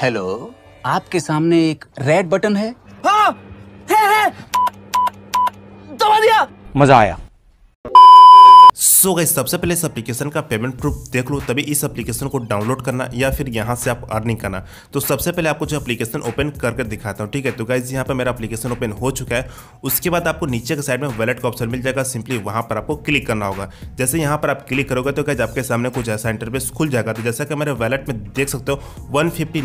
hello आपके सामने एक रेड बटन है हाँ है है दबा दिया मजा आया सो गई सबसे पहले इस एप्लीकेशन का पेमेंट प्रूफ देख लो तभी इस एप्लीकेशन को डाउनलोड करना या फिर यहाँ से आप अर्निंग करना तो सबसे पहले आपको जो एप्लीकेशन ओपन करके दिखाता हूँ ठीक है तो गाइज यहाँ पर मेरा एप्लीकेशन ओपन हो चुका है उसके बाद आपको नीचे के साइड में वैलेट का ऑप्शन मिल जाएगा सिंपली वहाँ पर आपको क्लिक करना होगा जैसे यहाँ पर आप क्लिक करोगे तो गाइज आपके सामने कुछ ऐसा इंटरव्यूस खुल जाएगा तो जैसा कि मेरे वैलेट में देख सकते हो वन फिफ्टी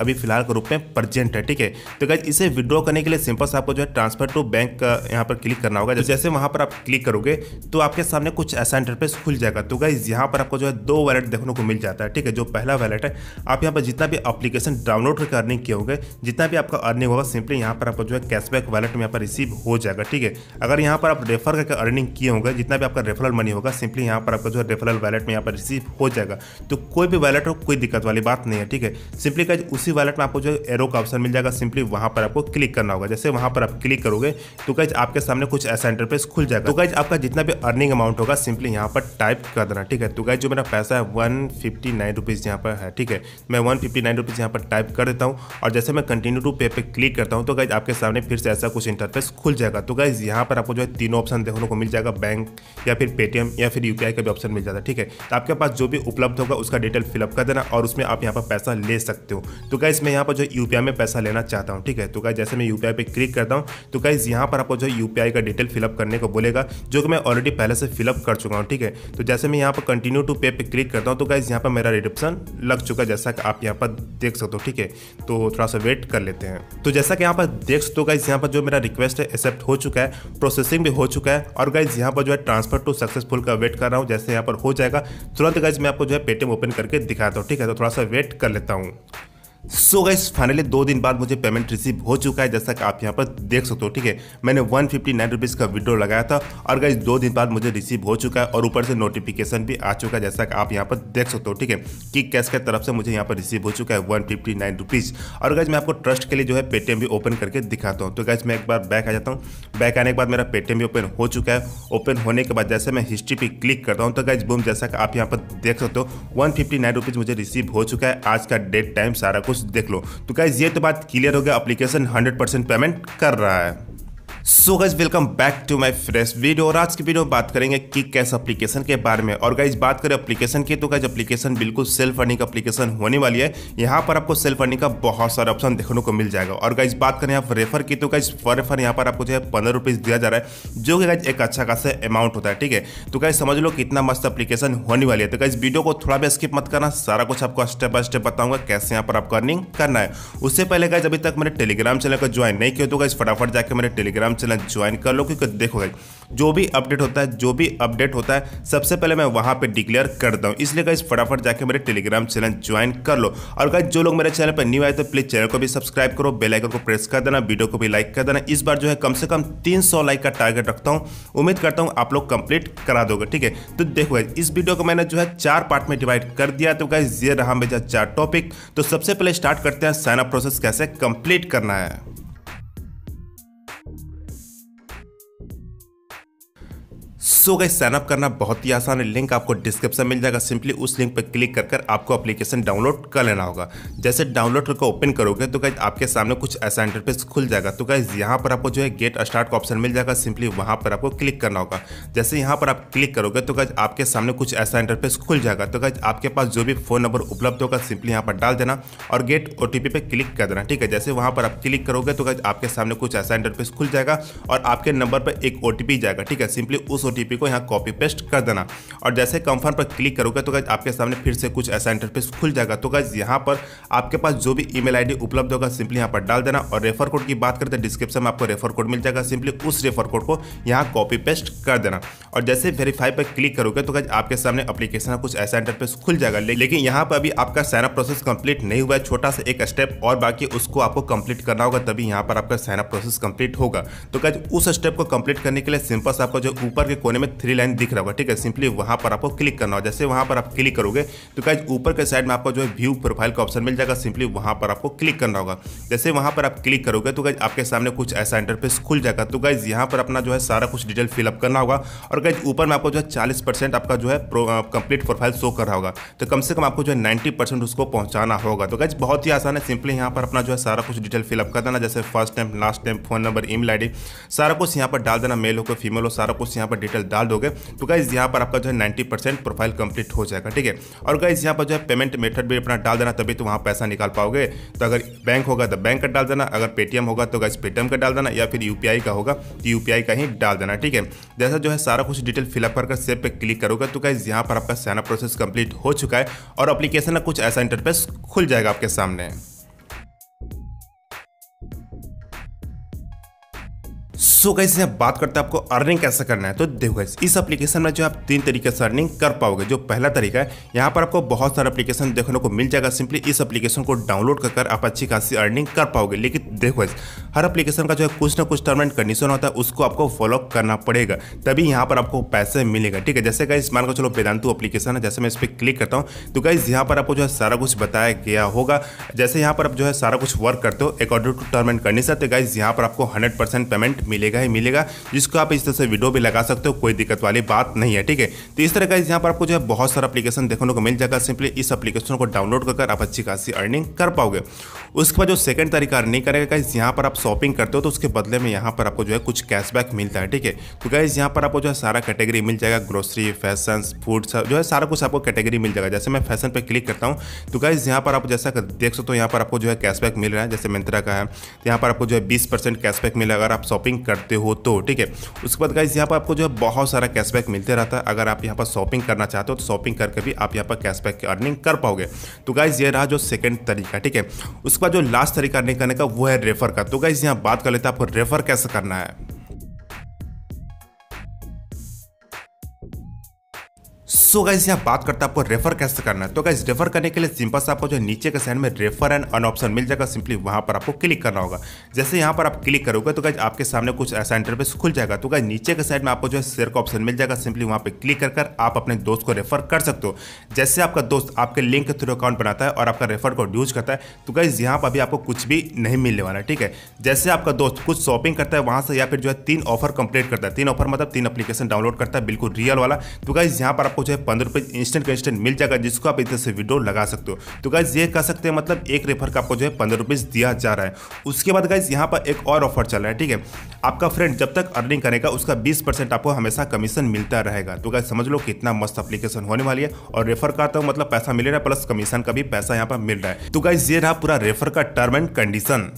अभी फिलहाल के रूप में प्रजेंट है ठीक है तो गाइज इसे विड्रॉ करने के लिए सिंपल से आपको जो है ट्रांसफर टू बैंक यहाँ पर क्लिक करना होगा तो जैसे वहाँ पर आप क्लिक करोगे तो आपके सामने कुछ ऐसा ऐसा इंटरफेस खुल जाएगा तो गाइज यहाँ पर आपको जो है दो वैलेट देखने को मिल जाता है ठीक है जो पहला वैलेट है आप यहाँ पर जितना भी अपलीकेशन डाउनलोड करके अर्निंग किए होंगे जितना भी आपका अर्निंग होगा सिंपली यहाँ पर आपको जो है कैशबैक वैलेट में यहाँ पर रिसीव हो जाएगा ठीक है अगर यहाँ पर आप रेफर करके अर्निंग किए होंगे जितना भी आपका रेफरल मनी होगा सिंपली यहाँ पर आपका जो है रेफरल वैलेट में यहाँ पर रिसीव हो जाएगा तो कोई भी वैलेट हो कोई दिक्कत वाली बात नहीं है ठीक है सिंपली गाइज उसी वैलेट में आपको जो है एरो का ऑप्शन मिल जाएगा सिंपली वहाँ पर आपको क्लिक करना होगा जैसे वहाँ पर आप क्लिक करोगे तो गाइज आपके सामने कुछ ऐसा इंटरफेस खुल जाएगा तो गाइज आपका जितना भी अर्निंग अमाउंट होगा सिंपली सिंपली यहाँ पर टाइप कर देना ठीक है तो गाय जो मेरा पैसा है वन फिफ्टी नाइन रुपीज़ यहाँ पर है ठीक है मैं वन फिफ्टी नाइन रुपीज़ यहाँ पर टाइप कर देता हूँ और जैसे मैं कंटिन्यू टू पे पे क्लिक करता हूँ तो गाइज आपके सामने फिर से ऐसा कुछ इंटरफेस खुल जाएगा तो गाइज यहाँ पर आपको जो है तीनों ऑप्शन देखने को मिल जाएगा बैंक या फिर पेटीएम या फिर यू का भी ऑप्शन मिल जाता है ठीक है तो आपके पास जो भी उपलब्ध होगा उसका डिटेल फिलअप कर देना और उसमें आप यहाँ पर पैसा ले सकते हो तो गाइज मैं यहाँ पर जो यू में पैसा लेना चाहता हूँ ठीक है तो गाइज जैसे मैं यू पे क्लिक करता हूँ तो गाइज यहाँ पर आपको जो यू का डिटेल फिलअप करने को बोलेगा जो कि मैं ऑलरेडी पहले से फिलअप कर चुका रहा हूँ ठीक है तो जैसे मैं यहाँ पर कंटिन्यू टू पे पे क्लिक करता हूँ तो गाइज यहाँ पर मेरा रिडिप्शन लग चुका है जैसा कि आप यहाँ पर देख सकते हो ठीक है तो थोड़ा सा वेट कर लेते हैं तो जैसा कि यहाँ पर देख सकते हो गाइज यहाँ पर जो मेरा रिक्वेस्ट है एक्सेप्ट हो चुका है प्रोसेसिंग भी हो चुका है और गाइज यहाँ पर जो है ट्रांसफर टू सक्सेसफुल का वेट कर रहा हूँ जैसे यहाँ पर हो जाएगा तुरंत गाइज मैं आपको जो है पेटीएम ओपन करके दिखाता हूँ ठीक है तो थोड़ा सा वेट कर लेता हूँ सो गैस फाइनली दो दिन बाद मुझे पेमेंट रिसीव हो चुका है जैसा कि आप यहाँ पर देख सकते हो ठीक है मैंने वन फिफ्टी नाइन रुपीज़ का विड्रो लगाया था और गैस दो दिन बाद मुझे रिसीव हो चुका है और ऊपर से नोटिफिकेशन भी आ चुका है जैसा कि आप यहाँ पर देख सकते हो ठीक है कि कैश की तरफ से मुझे यहाँ पर रिसीव हो चुका है वन फिफ्टी नाइन रुपीज़ और गैस मैं आपको ट्रस्ट के लिए जो है पेटीएम भी ओपन करके दिखाता हूँ तो गैस मैं एक बार बैक आ जाता हूँ बैक आने के बाद मेरा पेटीएम भी ओपन हो चुका है ओपन होने के बाद जैसे मैं हिस्ट्री पर क्लिक करता हूँ तो गैस बूम जैसा कि आप यहाँ पर देख सकते हो वन फिफ्टी नाइन रुपीज़ मुझे रिसीव हो चुका है आज का डेट टाइम सारा कुछ देख लो तो गाइज ये तो बात क्लियर हो गया अप्लीकेशन हंड्रेड पेमेंट कर रहा है so guys welcome back to my fresh video और आज की वीडियो में बात करेंगे किक कैश एप्लीकेशन के बारे में और गाइज बात करें एप्लीकेशन की तो गाइज एप्लीकेशन बिल्कुल सेल्फ अर्निंग एप्लीकेशन होने वाली है यहाँ पर आपको सेल्फ अर्निंग का बहुत सारा ऑप्शन देखने को मिल जाएगा और गाइज बात करें आप रेफर की तो गाइज रेफर यहाँ पर आपको जो है पंद्रह रुपीज़ दिया जा रहा है जो कि गाइज एक अच्छा खासा अमाउंट होता है ठीक है तो गाइज समझ लो कितना मस्त अपलीकेशन होने वाली है तो गाइज वीडियो को थोड़ा भी स्किप मत करना सारा कुछ आपको स्टेप बाय स्टेप बताऊंगा कैसे यहाँ पर आपको अर्निंग करना है उससे पहले गाइज अभी तक मैंने टेलीग्राम चैनल को ज्वाइन नहीं किया तो गाइज फटाफट जाकर मेरे टेलीग्राम चैनल ज्वाइन कर लो क्योंकि देखो भाई जो भी अपडेट होता है जो भी अपडेट होता है सबसे पहले मैं वहाँ पे डिक्लेयर करता हूँ इसलिए कहीं फटाफट जाके मेरे टेलीग्राम चैनल ज्वाइन कर लो और कहीं जो लोग मेरे चैनल पर न्यू आए तो प्लीज़ चैनल को भी सब्सक्राइब करो बेल आइकन को प्रेस कर देना वीडियो को भी लाइक कर देना इस बार जो है कम से कम 300 लाइक का टारगेट रखता हूँ उम्मीद करता हूँ आप लोग कंप्लीट करा दोगे ठीक है तो देखो गाइज इस वीडियो को मैंने जो है चार पार्ट में डिवाइड कर दिया तो कहीं ये रहा मेरा चार टॉपिक तो सबसे पहले स्टार्ट करते हैं साइनअप प्रोसेस कैसे कंप्लीट करना है सो गई साइनअप करना बहुत ही आसान है लिंक आपको डिस्क्रिप्शन मिल जाएगा सिंपली उस लिंक पर क्लिक कर कर आपको अपलीकेशन डाउनलोड कर लेना होगा जैसे डाउनलोड करके ओपन करोगे तो गाइज आपके सामने कुछ ऐसा इंटरफेस खुल जाएगा तो गाइज यहाँ पर आपको जो है गेट स्टार्ट का ऑप्शन मिल जाएगा सिंपली वहाँ पर आपको क्लिक करना होगा जैसे यहाँ पर आप क्लिक करोगे तो गाइज आपके सामने कुछ ऐसा इंटरफेस खुल जाएगा तो गाइज आपके पास जो भी फोन नंबर उपलब्ध होगा सिंपली यहाँ पर डाल देना और गेट ओ टी पर क्लिक कर देना ठीक है जैसे वहाँ पर आप क्लिक करोगे तो गाइज आपके सामने कुछ ऐसा इंटरफेस खुल जाएगा और आपके नंबर पर एक ओ जाएगा ठीक है सिंपली उस ओ ओटीपी को यहाँ कॉपी पेस्ट कर देना और जैसे कंफर्म पर क्लिक करोगे तो गाइज आपके सामने फिर से कुछ ऐसा इंटरफेस खुल जाएगा तो गाइज यहाँ पर आपके पास जो भी ईमेल आईडी उपलब्ध होगा सिंपली यहाँ पर डाल देना और रेफर कोड की बात करते हैं डिस्क्रिप्शन में आपको रेफर कोड मिल जाएगा सिंपली उस रेफर कोड को यहाँ कॉपी पेस्ट कर देना और जैसे वेरीफाई पर क्लिक करोगे तो गाइज आपके सामने अपलीकेशन कुछ ऐसा इंटरफेस खुल जाएगा लेकिन यहाँ पर अभी आपका साइनअप प्रोसेस कंप्लीट नहीं हुआ है छोटा सा एक स्टेप और बाकी उसको आपको कंप्लीट करना होगा तभी यहाँ पर आपका साइनअप प्रोसेस कंप्लीट होगा तो गाइज उस स्टेप को कंप्लीट करने के लिए सिंपल से आपको जो ऊपर के कोने में थ्री लाइन दिख रहा होगा ठीक है सिंपली वहाँ पर आपको क्लिक करना होगा जैसे वहाँ पर आप क्लिक करोगे तो गाइज ऊपर के साइड में आपको जो है व्यू प्रोफाइल का ऑप्शन मिल जाएगा सिंपली वहाँ पर आपको क्लिक करना होगा जैसे वहाँ पर आप क्लिक करोगे तो गाइज आपके सामने कुछ ऐसा इंटरफेस खुल जाएगा तो गाइज यहाँ पर अपना जो है सारा कुछ डिटेल फिलअप करना होगा और गाइज ऊपर में आपको जो है चालीस आपका जो है कंप्लीट प्रोफाइल शो कर रहा होगा तो कम से कम आपको जो है नाइन्टी उसको पहुँचाना होगा तो गाइज बहुत ही आसान है सिंपली यहाँ पर अपना जो है सारा कुछ डिटेल फिलअप कर देना जैसे first time last time phone number email आई सारा कुछ यहाँ पर डाल देना मेल हो फीमेल हो सारा कुछ यहाँ पर डिटेल डिटेल डाल दोगे तो गाइज यहाँ पर आपका जो है नाइन्टी प्रोफाइल कंप्लीट हो जाएगा ठीक है और गाइज यहाँ पर जो है पेमेंट मेथड भी अपना डाल देना तभी तो वहाँ पैसा निकाल पाओगे तो अगर बैंक होगा तो बैंक का डाल देना अगर पेटीएम होगा तो गाइज पेटीएम का डाल देना या फिर यू का होगा तो यू का ही डाल देना ठीक है जैसा जो है सारा कुछ डिटेल फिलअप कर सेब पर क्लिक करोगे तो गाइज यहाँ पर आपका सैना प्रोसेस कंप्लीट हो चुका है और अप्लीकेशन का कुछ ऐसा इंटरफेस खुल जाएगा आपके सामने सो गाइस आप बात करते हैं आपको अर्निंग कैसे करना है तो देखो गाइस इस एप्लीकेशन में जो आप तीन तरीके से अर्निंग कर पाओगे जो पहला तरीका है यहाँ पर आपको बहुत सारा एप्लीकेशन देखने को मिल जाएगा सिंपली इस एप्लीकेशन को डाउनलोड कर आप अच्छी खासी अर्निंग कर पाओगे लेकिन देखो गाइस हर अप्लीकेशन का जो है कुछ ना कुछ टर्म एंड कंडीशन होता है उसको आपको फॉलो करना पड़ेगा तभी यहाँ पर आपको पैसे मिलेगा ठीक है जैसे कहीं इस मान को चलो वेदांतु अप्लीकेशन है जैसे मैं इस पर क्लिक करता हूँ तो गाइज यहाँ पर आपको जो है सारा कुछ बताया गया होगा जैसे यहाँ पर आप जो है सारा कुछ वर्क करते हो according to term and condition तो गाइज यहाँ पर आपको हंड्रेड पेमेंट मिलेगा ही मिलेगा जिसको आप इस तरह से वीडियो भी लगा सकते हो कोई दिक्कत वाली बात नहीं है ठीक है तो इस तरह का यहाँ पर आपको जो है बहुत सारा अपलीकेशन देखने को मिल जाएगा सिंपली इस अपलीकेशन को डाउनलोड कर आप अच्छी खासी अर्निंग कर पाओगे उसके बाद जो सेकंड तरीका अर्निंग करेगा गाइज यहाँ पर आप शॉपिंग करते हो तो उसके बदले में यहाँ पर आपको जो है कुछ कैशबैक मिलता है ठीक है तो गाइज यहाँ पर आपको जो है सारा कैटेगरी मिल जाएगा ग्रोसरी फैशन फूड जो है सारा कुछ आपको कैटेगरी मिल जाएगा जैसे मैं फैशन पर क्लिक करता हूँ तो गाइज यहाँ पर आप जैसा देख सकते हो यहाँ पर आपको जो है कैशबैक मिल रहा है जैसे मिंत्रा का है तो यहाँ पर आपको जो है बीस परसेंट कैशबैक मिला अगर आप शॉपिंग करते हो तो ठीक है उसके बाद गाइज यहाँ पर आपको जो है बहुत सारा कैशबैक मिलते रहता है अगर आप यहाँ पर शॉपिंग करना चाहते हो तो शॉपिंग करके भी आप यहाँ पर कैशबैक की अर्निंग कर पाओगे तो गाइज ये रहा जो सेकेंड तरीका ठीक है उसके बाद जो लास्ट तरीका अर्निंग करने का वो है रेफर का तो गाइस यहाँ बात कर लेते हैं आपको रेफर कैसे करना है सो गाइज यहाँ बात करते हैं आपको रेफर कैसे करना है तो गाइज रेफर करने के लिए सिंपल से आपको जो नीचे के साइड में रेफर एंड अन ऑप्शन मिल जाएगा सिंपली वहाँ पर आपको क्लिक करना होगा जैसे यहाँ पर आप क्लिक करोगे तो गाइज आपके सामने कुछ ऐसा इंटरफेस खुल जाएगा तो गाइज नीचे के साइड में आपको जो है शेयर का ऑप्शन मिल जाएगा सिंपली वहाँ पर क्लिक कर आप अपने दोस्त को रेफर कर सकते हो जैसे आपका दोस्त आपके लिंक के थ्रू अकाउंट बनाता है और आपका रेफर कोड यूज करता है तो गाइज यहाँ पर अभी आपको कुछ भी नहीं मिलने वाला ठीक है जैसे आपका दोस्त कुछ शॉपिंग करता है वहाँ से या फिर जो है तीन ऑफर कंप्लीट करता है तीन ऑफर मतलब तीन अपलीकेशन डाउनलोड करता है बिल्कुल रियल वाला तो गाइज यहाँ पर आपको जो है पंद्रह रुपये इंस्टेंट का इंस्टेंट मिल जाएगा जिसको आप इधर से विड्रो लगा सकते हो तो गाइज ये कह सकते हैं मतलब एक रेफर का आपको जो है पंद्रह रुपीज़ दिया जा रहा है उसके बाद गाइज यहाँ पर एक और ऑफर चल रहा है ठीक है आपका फ्रेंड जब तक अर्निंग करेगा उसका बीस आपको हमेशा कमीशन मिलता रहेगा तो गाइज समझ लो कितना मस्त अपलीकेशन होने वाली है और रेफर का तो मतलब पैसा मिलेगा प्लस कमीशन का भी पैसा यहाँ पर मिल रहा है तो गाइज ये रहा पूरा रेफर का term and condition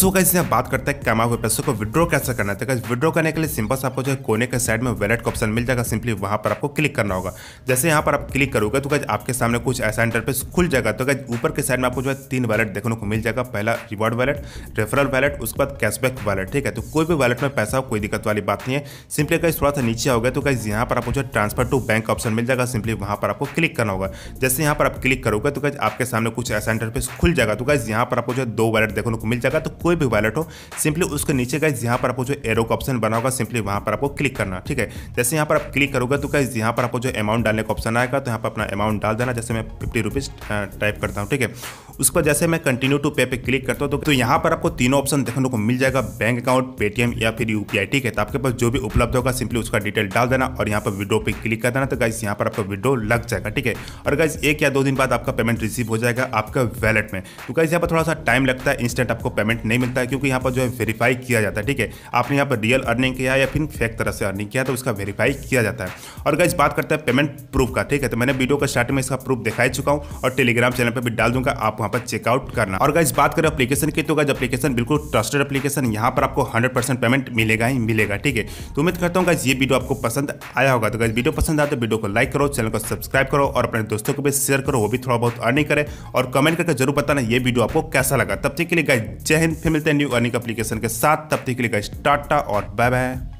so guys यहाँ बात करते हैं कमाए हुए पैसों को विड्रॉ कैसे करना है तो विड्रॉ करने के लिए सिंपल से आपको जो है कोने के साइड में वैलेट का ऑप्शन मिल जाएगा सिंपली वहाँ पर आपको क्लिक करना होगा जैसे यहाँ पर आप क्लिक करोगे तो गाइस आपके सामने कुछ ऐसा इंटरफेस खुल जाएगा तो गाइस ऊपर के साइड में आपको जो है तीन वैलेट देखने को मिल जाएगा पहला रिवॉर्ड वैलेट रेफरल वैलेट उसके बाद कैशबैक वैलेट ठीक है तो कोई भी वैलेट में पैसा कोई दिक्कत वाली बात नहीं है सिंपली गाइस थोड़ा सा नीचे हो गया तो गाइस यहाँ पर आपको जो है ट्रांसफर टू बैंक ऑप्शन मिल जाएगा सिंपली वहाँ पर आपको क्लिक करना होगा जैसे यहाँ पर आप क्लिक करोगे तो गाइस आपके सामने कुछ ऐसा इंटरफेस खुल जाएगा तो गाइस यहाँ पर आपको जो है दो वैलेट देखने को मिल जाएगा तो कोई भी वैलेट हो सिंपली उसके नीचे गाइज यहाँ पर आपको जो एरो का ऑप्शन बना होगा सिंपली वहाँ पर आपको क्लिक करना ठीक है जैसे यहाँ पर आप क्लिक करोगे तो गाइज यहाँ पर आपको जो अमाउंट डालने का ऑप्शन आएगा तो यहाँ पर अपना अमाउंट डाल देना जैसे मैं फिफ्टी रुपीज़ टाइप करता हूँ ठीक है उसके बाद जैसे मैं कंटिन्यू टू पे पे क्लिक करता हूँ तो-, तो यहाँ पर आपको तीनों ऑप्शन देखने को मिल जाएगा बैंक अकाउंट पेटीएम या फिर यूपीआई ठीक है तो आपके पास जो भी उपलब्ध होगा सिंपली उसका डिटेल डाल देना और यहाँ पर विडो पे क्लिक कर देना तो गाइज यहाँ पर आपका विडो लग जाएगा ठीक है और गाइज एक या दो दिन बाद आपका पेमेंट रिसीव हो जाएगा आपका वैलेट में तो गाइज यहाँ पर थोड़ा सा टाइम लगता है इंस्टेंट आपको पेमेंट नहीं मिलता है क्योंकि यहाँ पर जो है वेरीफाई किया जाता है ठीक है आपने यहाँ पर रियल अर्निंग किया या फिर फेक तरह से अर्निंग किया तो उसका वेरीफाई किया जाता है और गाइज बात करते हैं पेमेंट प्रूफ का ठीक है तो मैंने वीडियो का स्टार्टिंग में इसका प्रूफ दिखाई चुका हूँ और टेलीग्राम चैनल पर भी डाल दूंगा आप वहाँ पर चेकआउट करना और गाइज बात करें अपलीकेशन की तो गाइज अपलीकेशन बिल्कुल ट्रस्टेड अपलीकेशन यहाँ पर आपको हंड्रेड पेमेंट मिलेगा ही मिलेगा ठीक है तो उम्मीद करता हूँ गाइज ये वीडियो आपको पसंद आया होगा तो गाइज वीडियो पसंद आया तो वीडियो को लाइक करो चैनल को सब्सक्राइब करो और अपने दोस्तों को भी शेयर करो वो भी थोड़ा बहुत अर्निंग करे और कमेंट करके जरूर बताना ये वीडियो आपको कैसा लगा तब तक के लिए गाइज जय हिंद फिर मिलते हैं न्यू अर्निंग अपलीकेशन के साथ तब तक के लिए गाइज टाटा और बाय बाय